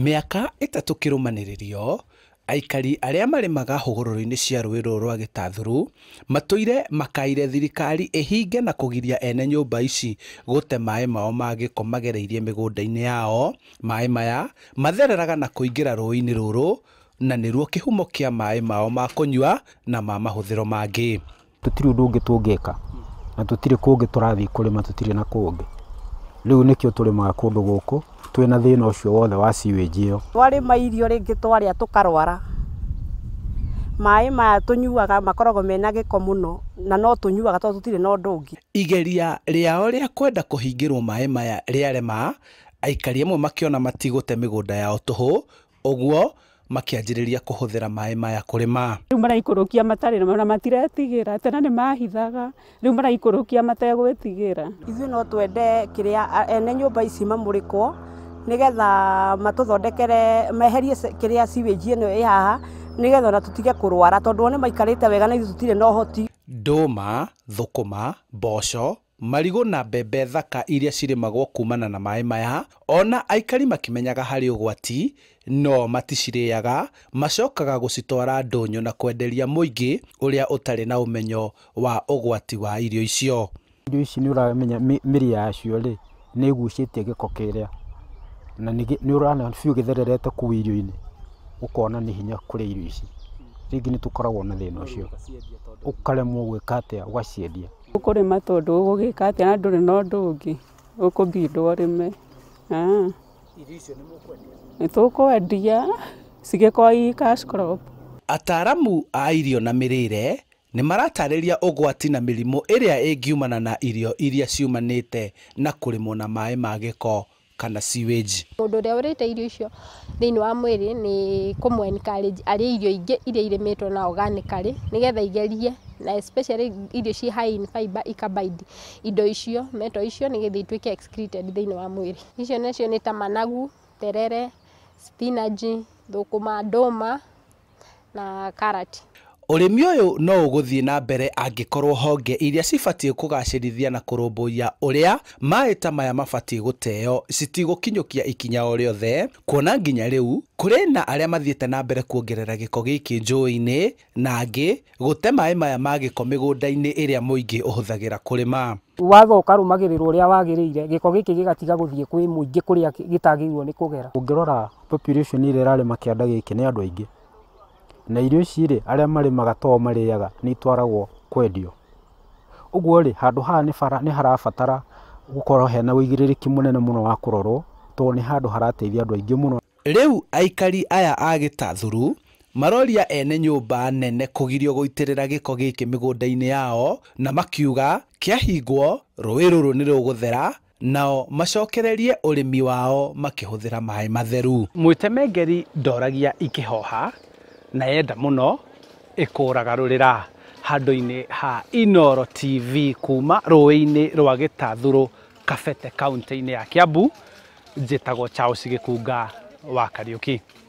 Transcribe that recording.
mĩaka ĩtatũ kĩrũmanĩrĩrio aikari arĩa marĩmaga hũgũrũrũ-inĩ cia rũĩ rũrũ rwa gitathuru matuire makaire thirikari ĩhinge na kugiria ene nyumba ici gũte mae mao ma gĩko magereirie mĩgũnda-inĩ yao mae maya mathereraga na kuingira rũĩ-inĩ rũrũ na nĩruo kihumo kia mae mao ma kunywa na ma mahũthĩro mangi tũtirĩ ũndũ ũngĩ tũngĩka na tũtirĩ kungi tũrathiĩ kũrĩma tũtirĩ na kungi riu nikio turimaga kundu guku twina thina ucio wothe wa siwage iyo ma irio ringi twaria tukarwara maä maya tå nyuaga makoragwo mena gä ko må no na no tå nyuaga tondå tũtirĩ na ũndå ũngĩ igeria rĩao rĩa kwenda kũhingĩrwo maĩ maya rĩarema aikari amwe makĩona matigũte mĩgũnda yao tũhũ ũguo makianjiriria kuhuthira mai maya kurima riu maraikurukia matari na matiretigira tena ni mahithaga riu maraikurukia mategwitigira ithuĩ no twende kiria ene nyumba ici mamurikwo nigetha matuthondekere meherie kiria sewage ino i haha nigetha ona tutige kurwara tondu one maikarite wega na ithuĩ tutirĩ na ũhoti ndũma thũkũma mboco marigå na mbembe thaka iria cirĩmagwo kumana na maĩ maya ona aikari makimenyaga harĩ ũgwati no maticirĩaga macokaga gũcitwara ndũnyũ na kwenderia mũingĩ ũrĩa ũtarĩ na ũmenyo wa ũgwati wa irio icio irio ici nĩ ũramenya mĩri yacio rĩ nĩ ĩgucĩtie gĩko kĩrĩa na nĩ ũrona biũ gĩthererete kuu irio-inĩ ũkona nĩ hinya kũrĩa irio ici rĩngĩ nĩ tũkoragwo na thĩna ũcio ũkaremwo gwĩka atĩa ũgaciendia ukurima tondu ugugika atia na nduri na undu ungi ukubindwo urime ah. tukwendia cigikorwo i cash crop ataramu a irio na mirire ni maratarĩria ũgwati na mĩrimũ ĩrĩa ĩngiumana na irio iria ciumanĩte na kũrĩmwo na maĩ ma gĩko kana sewage mundu uria urite irio icio thini wa mwiri ni kumu encourage ari irio inge iria irä na organically nigetha igerie na especially irio ci high in fiber ikabide indo icio meto icio nigetha ituike excreted thini wa mwiri icio nacio ni ta managu terere spinach thukuma nduma na karati ũrĩmi ũyũ no ũgũthiĩ na mbere angĩkorwo honge iria cibatiĩ kũgacĩrithia na kũrũmbũiya ũrĩa maĩ ta maya mabatiĩ gũteo citigũkinyũkia ikinya o rĩothe kuona nginya rĩu kũrĩ na arĩa mathiĩte na mbere kuongerera gĩko gĩkĩ njũĩ-inĩ na angĩ gũte maĩ maya ma gĩko mĩgũnda-inĩ ĩrĩa mũingĩ ũhũthagĩra kũrĩma watho ũkarũmagĩrĩrwo ũrĩa wagĩrĩire gĩko gĩkĩ gĩgatiga gũthiĩ kwĩ mũingĩ kũrĩa gĩtagĩrĩirwo nĩ kũgera ũngĩrora population ĩrĩa ĩrarĩma kĩanda gĩkĩ nĩ andũ aingĩ na irio ici rĩ arĩa marĩmaga to marĩaga nĩ itwaragwo kwendio ũguo rĩ handũ haha nĩ harabatara gũkorwo hena ũigĩrĩrĩki mũnene mũno wa kũrorwo to nĩ handũ harateithia andũ aingĩ mũno rĩu aikari aya a gĩtathuru maroria ene nyũmba nene kũgirio gũitĩrĩra gĩko gĩkĩ mĩgũnda-inĩ yao na makiuga kĩahingwo rũĩ rũrũ nĩ rũgũthera nao macokererie ũrĩmi wao makĩhũthĩra maĩ matheru mwĩtemengeri ndoragia ikĩhoha na yenda muno ikuraga rurira handå-inä ha inoro tv kuma rå-ä-inä rwa gä tathå kabete kauntä-inä ya kä ambu njä tagwo charles gä kunga wa kariå ki